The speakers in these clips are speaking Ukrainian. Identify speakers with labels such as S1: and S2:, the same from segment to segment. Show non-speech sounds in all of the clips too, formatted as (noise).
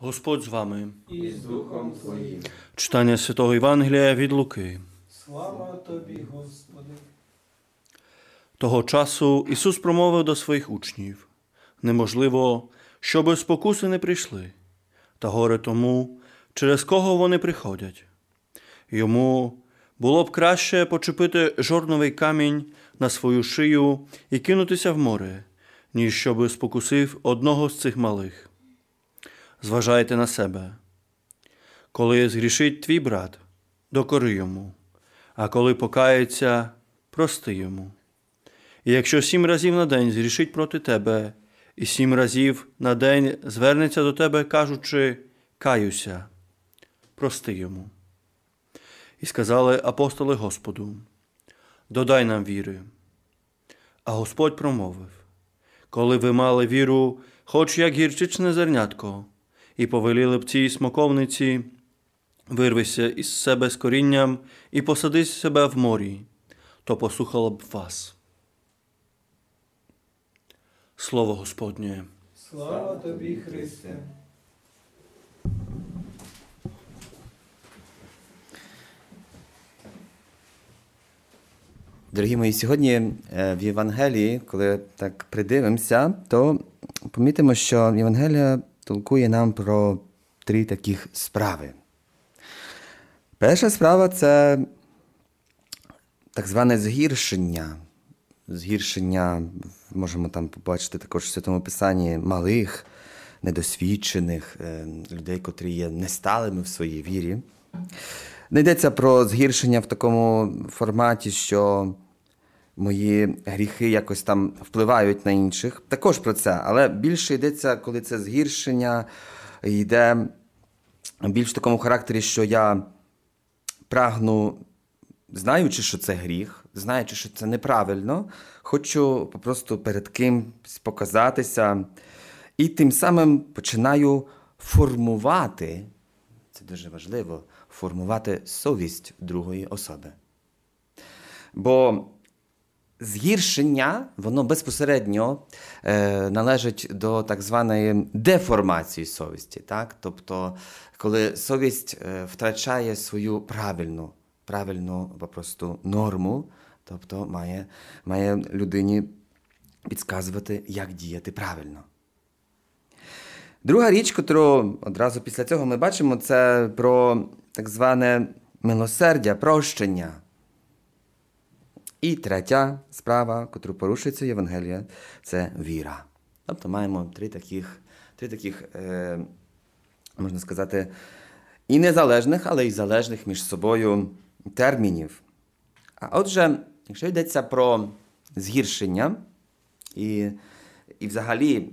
S1: Господь з вами. І з Духом Твоїм. Читання Святого Євангелія від Луки. Слава Тобі, Господи. Того часу Ісус промовив до своїх учнів неможливо, щоби спокуси не прийшли, та горе тому, через кого вони приходять. Йому було б краще почепити жорновий камінь на свою шию і кинутися в море, ніж щоби спокусив одного з цих малих. Зважайте на себе. Коли згрішить твій брат, докори йому, а коли покається, прости йому. І якщо сім разів на день згрішить проти тебе, і сім разів на день звернеться до тебе, кажучи, каюся, прости йому. І сказали апостоли Господу: Додай нам віри. А Господь промовив: Коли ви мали віру, хоч як гірчичне зернятко і повеліли б цій смоковниці, вирвися із себе з корінням і посади себе в морі, то послухала б вас. Слово Господнє.
S2: Слава тобі, Христе. Дорогі мої, сьогодні е, в Євангелії, коли так придивимося, то помітимо, що Євангелія толкує нам про три таких справи. Перша справа це так зване згіршення. Згіршення, можемо там побачити також в Святому Писанні малих, недосвідчених, е, людей, котрі є несталими в своїй вірі. Не йдеться про згіршення в такому форматі, що мої гріхи якось там впливають на інших. Також про це, але більше йдеться, коли це згіршення, йде більш в такому характері, що я прагну, знаючи, що це гріх, знаючи, що це неправильно, хочу просто перед кимсь показатися. І тим самим починаю формувати, це дуже важливо, формувати совість другої особи. Бо Згіршення, воно безпосередньо е, належить до так званої деформації совісті. Так? Тобто, коли совість е, втрачає свою правильну правильну попросту норму, тобто має, має людині підказувати, як діяти правильно. Друга річ, яку одразу після цього ми бачимо, це про так зване милосердя, прощення. І третя справа, яку порушується Євангелія, це віра. Тобто маємо три таких, три таких е, можна сказати, і незалежних, але й залежних між собою термінів. А отже, якщо йдеться про згіршення, і, і взагалі,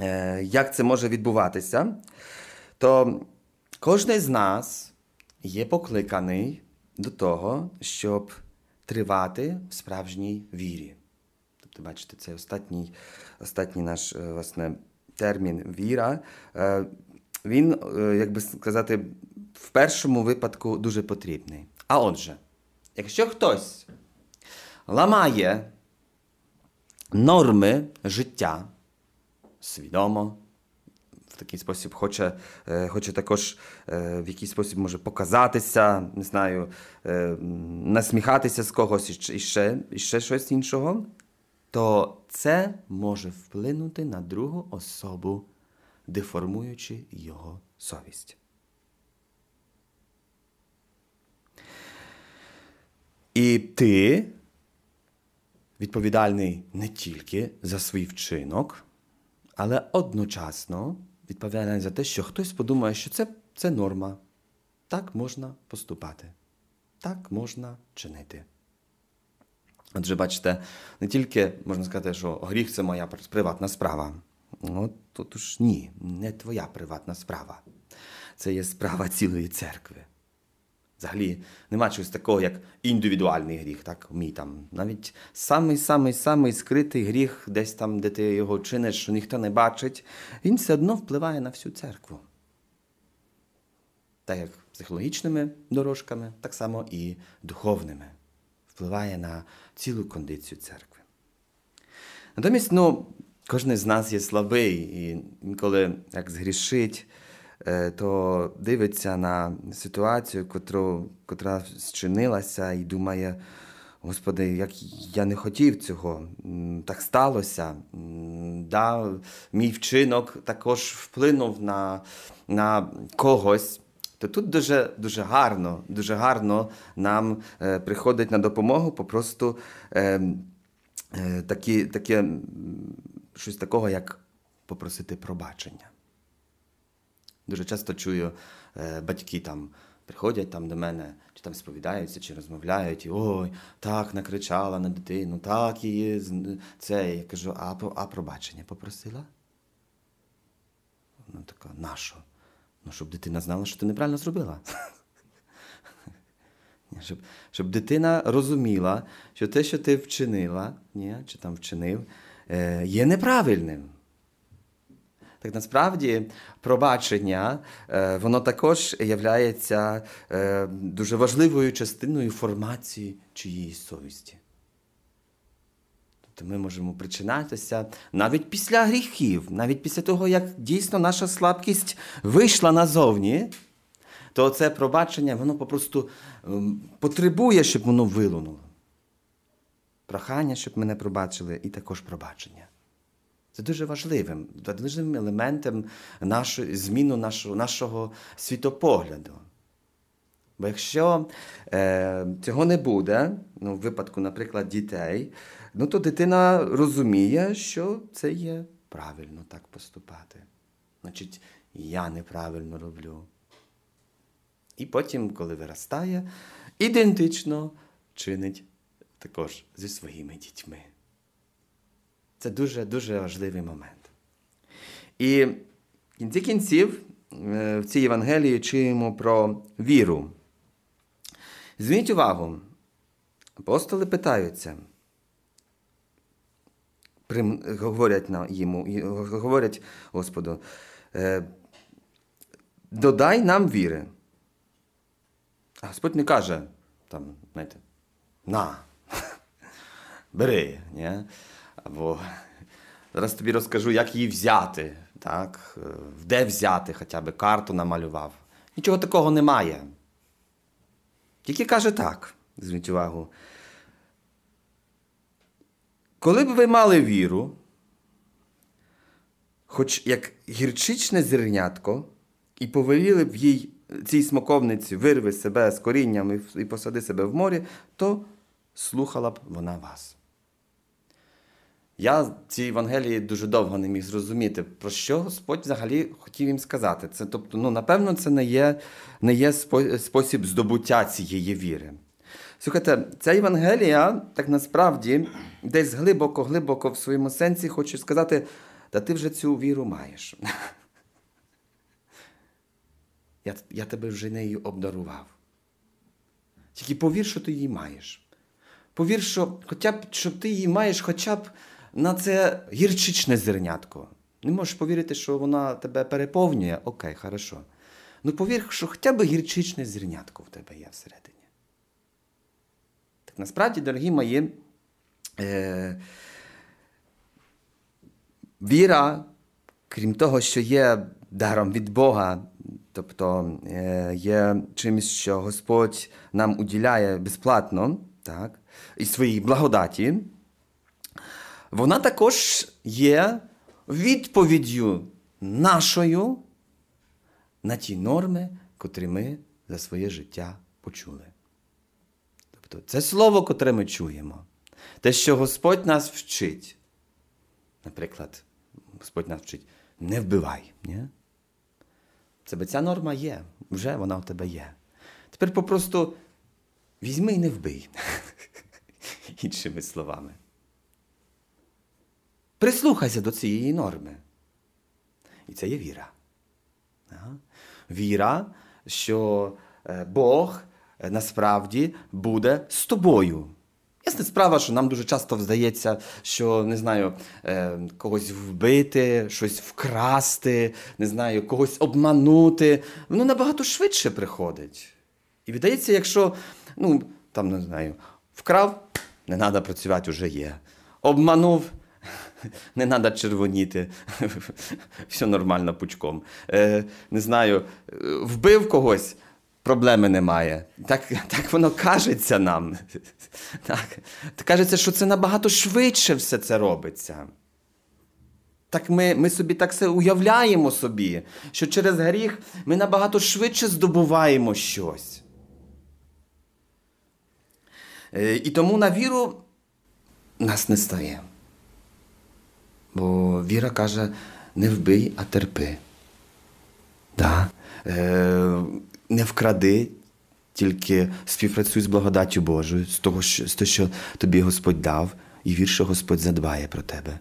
S2: е, як це може відбуватися, то кожен з нас є покликаний до того, щоб тривати в справжній вірі. Тобто, бачите, це останній останній наш е, власне, термін віра. Е, він, е, як би сказати, в першому випадку дуже потрібний. А отже, якщо хтось ламає норми життя свідомо, в такий спосіб хоче е, хоче також е, в якийсь спосіб може показатися, не знаю, е, насміхатися з когось і ще, і ще щось іншого, то це може вплинути на другу особу, деформуючи його совість. І ти відповідальний не тільки за свій вчинок, але одночасно відповідальний за те, що хтось подумає, що це, це норма. Так можна поступати, так можна чинити. Отже, бачите, не тільки можна сказати, що гріх це моя приватна справа. Ну, Отож ні, не твоя приватна справа. Це є справа (laughs) цілої церкви. Взагалі нема чогось такого, як індивідуальний гріх, так? Мій там. Навіть самий-самий-самий скритий гріх, десь там, де ти його чиниш, що ніхто не бачить, він все одно впливає на всю церкву. Так як психологічними дорожками, так само і духовними. Впливає на цілу кондицію церкви. Натомість, ну, кожен з нас є слабий, і інколи як згрішить, Е, то дивиться на ситуацію, котру, котра зчинилася, і думає: Господи, як я не хотів цього, так сталося. Да, Мій вчинок також вплинув на, на когось. То тут дуже дуже гарно, дуже гарно нам е, приходить на допомогу попросту е, ем, е, такі, таке щось такого, як попросити пробачення. Дуже часто чую е, батьки там. Приходять там до мене, чи там сповідаються, чи розмовляють, і ой, так накричала на дитину, так її це. Я кажу, а а пробачення попросила? Вона така, нащо? Ну, щоб дитина знала, що ти неправильно зробила. (laughs) Щоб щоб дитина розуміла, що те, що ти вчинила, ні, чи там вчинив, е, є неправильним. Так насправді пробачення е, воно також є е, дуже важливою частиною формації чиєї совісті. Тобто ми можемо причинатися навіть після гріхів, навіть після того, як дійсно наша слабкість вийшла назовні, то це пробачення воно попросту ем, потребує, щоб воно вилунуло. Прохання, щоб мене пробачили, і також пробачення. Це дуже важливим, важливим елементом нашої зміну нашого нашого світопогляду. Бо якщо е, цього не буде, ну, в випадку, наприклад, дітей, ну, то дитина розуміє, що це є правильно так поступати. Значить, я неправильно роблю. І потім, коли виростає, ідентично чинить також зі своїми дітьми. Це дуже-дуже важливий момент. І в кінці кінців е, в цій Євангелії чуємо про віру. Зверніть увагу, апостоли питаються, говорять йому, говорять Господу, «Е, додай нам віри. А Господь не каже, там, знаєте, на, (laughs) бери. Ні? Або зараз тобі розкажу, як її взяти, так? Е, де взяти, хоча б карту намалював. Нічого такого немає. Тільки каже так, зверніть увагу. Коли б ви мали віру, хоч як гірчичне зернятко, і повеліли б їй цій смоковниці вирви себе з корінням і посади себе в морі, то слухала б вона вас. Я ці Євангелії дуже довго не міг зрозуміти, про що Господь взагалі хотів їм сказати. Це тобто, ну напевно, це не є не є спосіб здобуття цієї віри. Слухайте, ця Євангелія так насправді десь глибоко-глибоко в своєму сенсі хоче сказати, та ти вже цю віру маєш. (laughs) Я я тебе вже нею обдарував. Тільки повір, що ти її маєш. Повір, що хоча б що ти її маєш, хоча б на це гірчичне зернятко. Не можеш повірити, що вона тебе переповнює, окей, хорошо. Ну повір, що хоча б гірчичне зернятко в тебе є всередині. Так насправді, дорогі мої, е, віра, крім того, що є даром від Бога, тобто е, є чимось, що Господь нам уділяє безплатно, так, і своїй благодаті вона також є відповіддю нашою на ті норми, котрі ми за своє життя почули. Тобто це слово, котре ми чуємо, те, що Господь нас вчить. Наприклад, Господь нас вчить, не вбивай. Ні? Тебе ця норма є, вже вона у тебе є. Тепер попросту візьми і не вбий. (laughs) Іншими словами. Прислухайся до цієї норми. І це є віра. Віра, що е, Бог е, насправді буде з тобою. Ясна справа, що нам дуже часто здається, що не знаю, е, когось вбити, щось вкрасти, не знаю, когось обманути. Воно набагато швидше приходить. І віддається, якщо ну, там, не знаю, вкрав, не треба працювати вже є. Обманув. (laughs) не треба червоніти, (laughs) все нормально пучком. Е, Не знаю, е, вбив когось. Проблеми немає. Так так воно кажеться нам. (laughs) Так. Кажеться, що це набагато швидше все це робиться. Так ми ми собі так все уявляємо собі, що через гріх ми набагато швидше здобуваємо щось. Е, і тому на віру нас не стає. Бо віра каже, не вбий, а терпи. Да? Е, Не вкради, тільки співпрацюй з благодаттю Божою, з того, що, з того, що тобі Господь дав, і вір, що Господь задбає про тебе.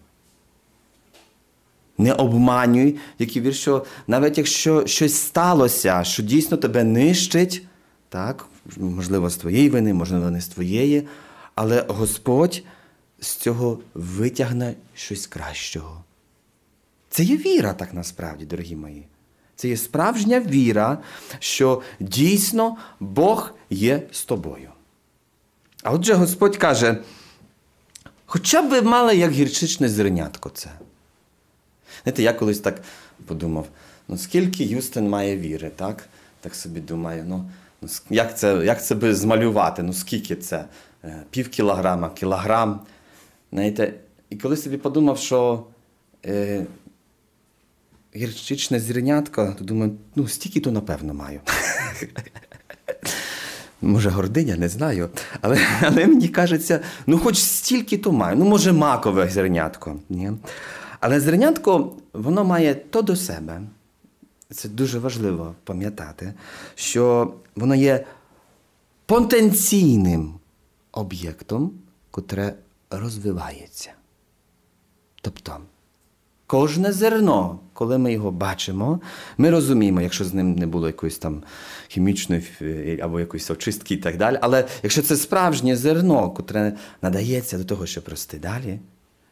S2: Не обманюй, який вір, що навіть якщо щось сталося, що дійсно тебе нищить, так, можливо, з твоєї вини, можливо, не з твоєї, але Господь з цього витягне щось кращого. Це є віра, так насправді, дорогі мої. Це є справжня віра, що дійсно Бог є з тобою. А отже Господь каже, хоча б ви мали як гірчичне зернятко це. Знаєте, я колись так подумав, ну скільки Юстин має віри, так? Так собі думаю, ну, ну як це як це би змалювати? Ну скільки це? Е, пів кілограма, кілограм, Знаєте, І коли собі подумав, що е, гірчичне зірнятко, то думаю, ну стільки то напевно маю. (laughs) Може, гординя, не знаю. Але але мені кажеться, ну хоч стільки то маю. Ну, може, макове зернятко. Ні? Але зернятко воно має то до себе, це дуже важливо пам'ятати, що воно є потенційним об'єктом, котре розвивається. Тобто кожне зерно, коли ми його бачимо, ми розуміємо, якщо з ним не було якоїсь там хімічної е, або якоїсь очистки і так далі. Але якщо це справжнє зерно, котре надається до того, щоб рости далі,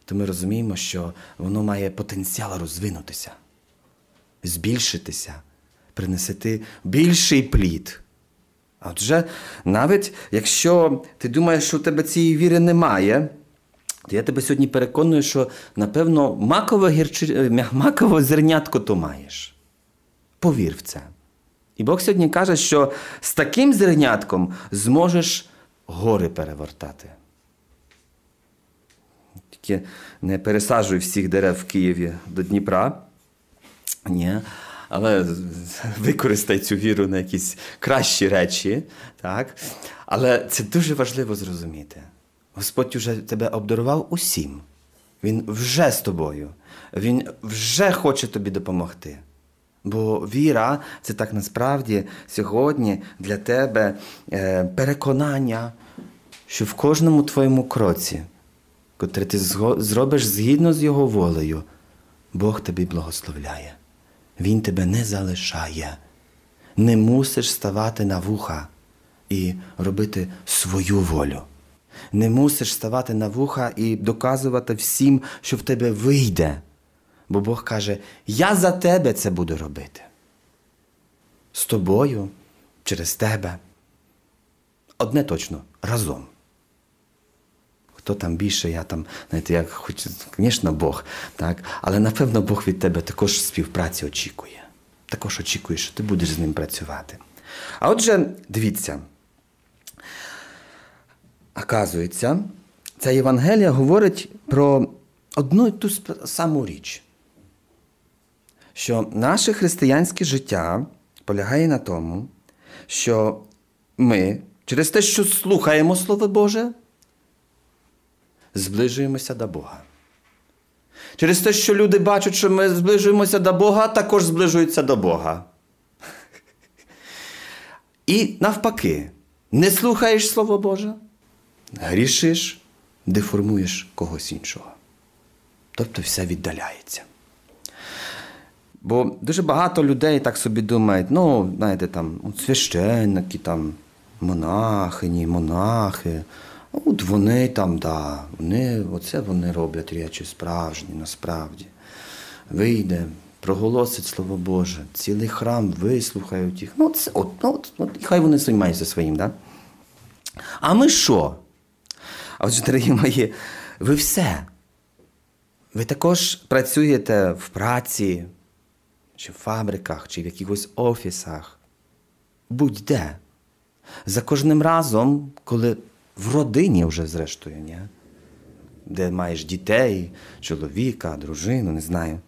S2: то ми розуміємо, що воно має потенціал розвинутися, збільшитися, принести більший плід. А отже, навіть якщо ти думаєш, що у тебе цієї віри немає, то я тебе сьогодні переконую, що напевно макове гірчи... Е, макове зернятко то маєш. Повір в це. І Бог сьогодні каже, що з таким зернятком зможеш гори перевертати. Тільки не пересаджуй всіх дерев в Києві до Дніпра. Ні. Але використай цю віру на якісь кращі речі. Так? Але це дуже важливо зрозуміти. Господь уже тебе обдарував усім. Він вже з тобою, Він вже хоче тобі допомогти. Бо віра це так насправді сьогодні для тебе е, переконання, що в кожному твоєму кроці, котрий ти зробиш згідно з його волею, Бог тобі благословляє. Він тебе не залишає, не мусиш ставати на вуха і робити свою волю. Не мусиш ставати на вуха і доказувати всім, що в тебе вийде. Бо Бог каже: Я за тебе це буду робити. З тобою, через тебе. Одне точно разом. Хто там більше, я там, знаєте, як хочу, звісно, Бог, так? але напевно Бог від тебе також співпраці очікує. Також очікує, що ти будеш з ним працювати. А отже, дивіться оказується, ця Євангелія говорить про одну і ту саму річ, що наше християнське життя полягає на тому, що ми через те, що слухаємо Слово Боже, зближуємося до Бога. Через те, що люди бачать, що ми зближуємося до Бога, також зближуються до Бога. І навпаки, не слухаєш Слово Боже, грішиш, деформуєш когось іншого. Тобто все віддаляється. Бо дуже багато людей так собі думають, ну, знаєте, там от священники, там, монахині, монахи, от вони там, да, вони, оце вони роблять речі справжні, насправді. Вийде, проголосить Слово Боже, цілий храм вислухають їх. Ну, це, от, ну, от, от, і хай вони займаються своїм. Да? А ми що? Отже, дорогі мої, ви все. Ви також працюєте в праці, чи в фабриках, чи в якихось офісах. Будь-де. За кожним разом, коли в родині вже, зрештою, ні? де маєш дітей, чоловіка, дружину, не знаю.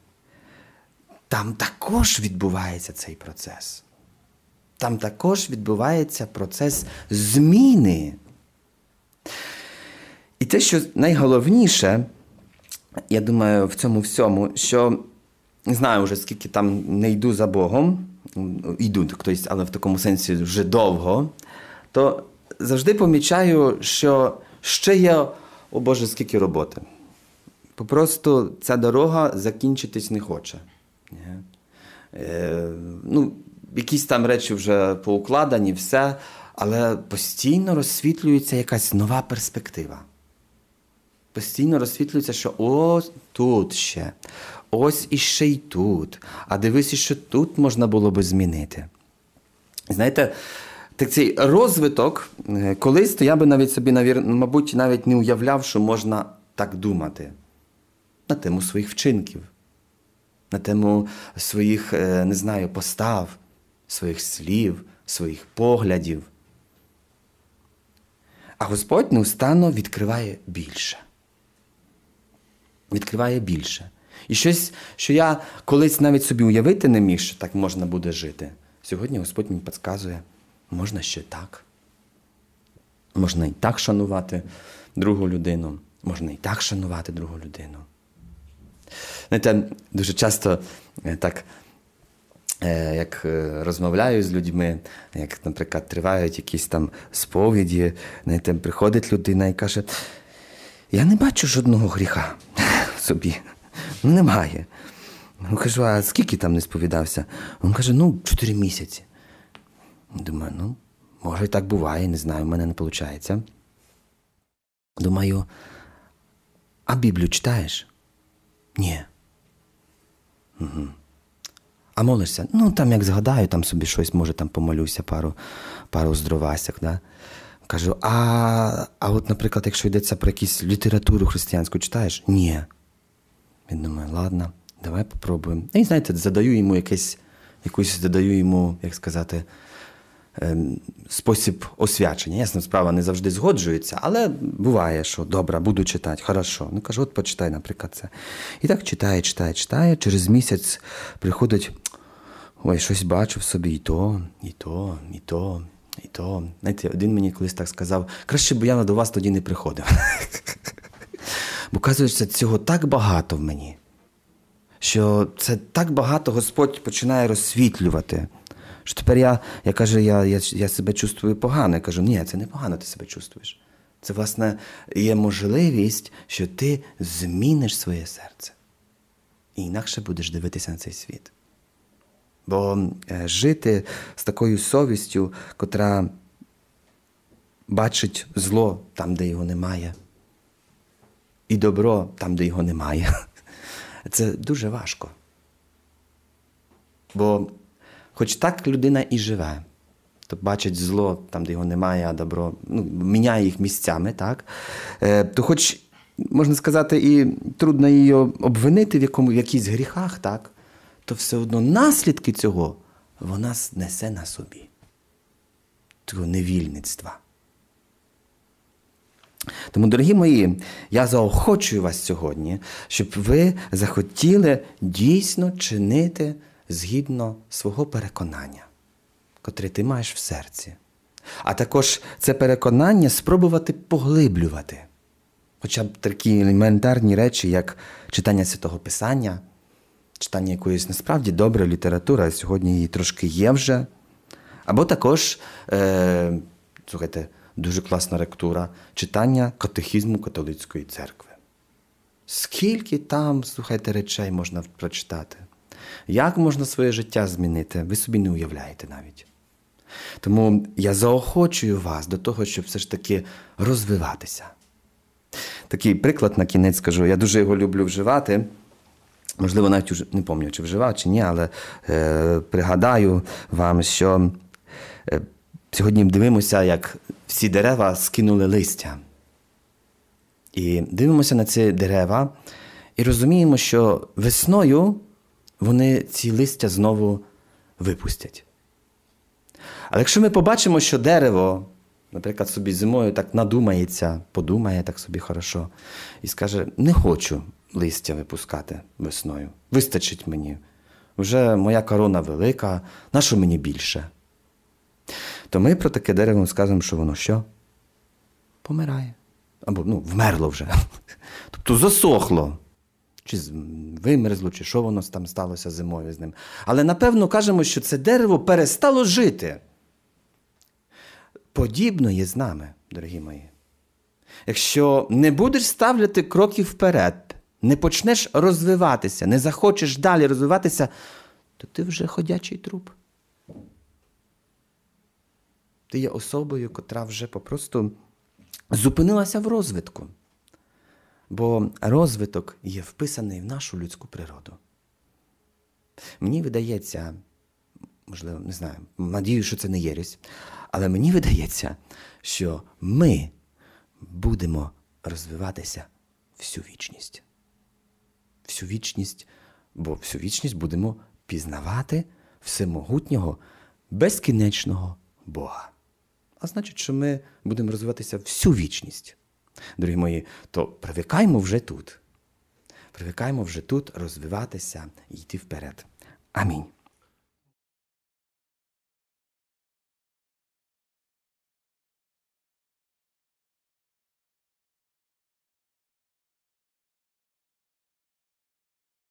S2: Там також відбувається цей процес. Там також відбувається процес зміни. І те, що найголовніше, я думаю, в цьому всьому, що не знаю вже скільки там не йду за Богом, йду, хтось, але в такому сенсі вже довго, то завжди помічаю, що ще є, о Боже, скільки роботи. Попросту ця дорога закінчитись не хоче. Е, ну, Якісь там речі вже поукладені, все, але постійно розсвітлюється якась нова перспектива постійно розсвітлюється, що ось тут ще, ось іще й тут. А дивись, що тут можна було би змінити. Знаєте, так цей розвиток е, колись, то я би навіть собі, мабуть, навіть не уявляв, що можна так думати на тему своїх вчинків, на тему своїх, е, не знаю, постав, своїх слів, своїх поглядів. А Господь неустанно відкриває більше відкриває більше. І щось, що я колись навіть собі уявити не міг, що так можна буде жити. Сьогодні Господь мені підказує, можна ще так. Можна і так шанувати другу людину, можна і так шанувати другу людину. Знаєте, дуже часто е, так, е, як е, розмовляю з людьми, як, наприклад, тривають якісь там сповіді, знаєте, приходить людина і каже: Я не бачу жодного гріха собі. Ну, немає. Ну, кажу, а скільки там не сповідався? Він каже, ну, чотири місяці. Думаю, ну, може і так буває, не знаю, в мене не виходить. Думаю, а Біблію читаєш? Ні. Угу. А молишся? Ну, там як згадаю, там собі щось, може, там помолюся, пару пару здровасяк. Да? Кажу, а а от, наприклад, якщо йдеться про якусь літературу християнську, читаєш? Ні. Він думає, ладно, давай попробуємо. Ну, і знаєте, задаю йому якесь, якусь задаю йому, як сказати, ем, спосіб освячення. Ясна справа не завжди згоджується, але буває, що добре, буду читати, хорошо. Ну кажу, от почитай, наприклад, це. І так читає, читає, читає. Через місяць приходить. Ой, щось бачу собі і то, і то, і то, і то. Знаєте, один мені колись так сказав, краще б я до вас тоді не приходив. (laughs) Бо казується, цього так багато в мені, що це так багато Господь починає розсвітлювати. Що тепер я я кажу, я я, я себе чувствую погано. Я кажу, ні, це не погано ти себе чувствуєш. Це, власне, є можливість, що ти зміниш своє серце. І інакше будеш дивитися на цей світ. Бо е, жити з такою совістю, котра бачить зло там, де його немає, і добро там, де його немає. (laughs) Це дуже важко. Бо, хоч так людина і живе, то бачить зло там, де його немає, а добро ну, міняє їх місцями, так? Е, то, хоч, можна сказати, і трудно її обвинити в якому, в якісь гріхах, так? то все одно наслідки цього вона несе на собі. Цього невільництва. Тому, дорогі мої, я заохочую вас сьогодні, щоб ви захотіли дійсно чинити згідно свого переконання, котре ти маєш в серці. А також це переконання спробувати поглиблювати. Хоча б такі елементарні речі, як читання святого Писання, читання якоїсь насправді доброї літератури, а сьогодні її трошки є вже. Або також, е, слухайте, дуже класна ректура, читання катехізму католицької церкви. Скільки там, слухайте, речей можна прочитати? Як можна своє життя змінити, ви собі не уявляєте навіть. Тому я заохочую вас до того, щоб все ж таки розвиватися. Такий приклад на кінець скажу, я дуже його люблю вживати. Можливо, навіть уже не пам'ятаю, чи вживав, чи ні, але е, пригадаю вам, що е, сьогодні дивимося, як всі дерева скинули листя. І дивимося на ці дерева і розуміємо, що весною вони ці листя знову випустять. Але якщо ми побачимо, що дерево, наприклад, собі зимою так надумається, подумає так собі хорошо, і скаже: не хочу листя випускати весною, вистачить мені. Вже моя корона велика, нащо мені більше? то тобто ми про таке дерево скажемо, що воно що? Помирає. Або ну, вмерло вже. (laughs) Тобто засохло. Чи вимерзло, чи що воно там сталося зимою з ним. Але напевно кажемо, що це дерево перестало жити. Подібно є з нами, дорогі мої. Якщо не будеш ставляти кроків вперед, не почнеш розвиватися, не захочеш далі розвиватися, то ти вже ходячий труп. Ти є особою, котра вже попросту зупинилася в розвитку. Бо розвиток є вписаний в нашу людську природу. Мені видається, можливо, не знаю, надію, що це не єрість, але мені видається, що ми будемо розвиватися всю вічність. Всю вічність, бо всю вічність будемо пізнавати всемогутнього, безкінечного Бога а значить, що ми будемо розвиватися всю вічність. Дорогі мої, то привикаймо вже тут.
S1: Привикаймо вже тут розвиватися і йти вперед. Амінь.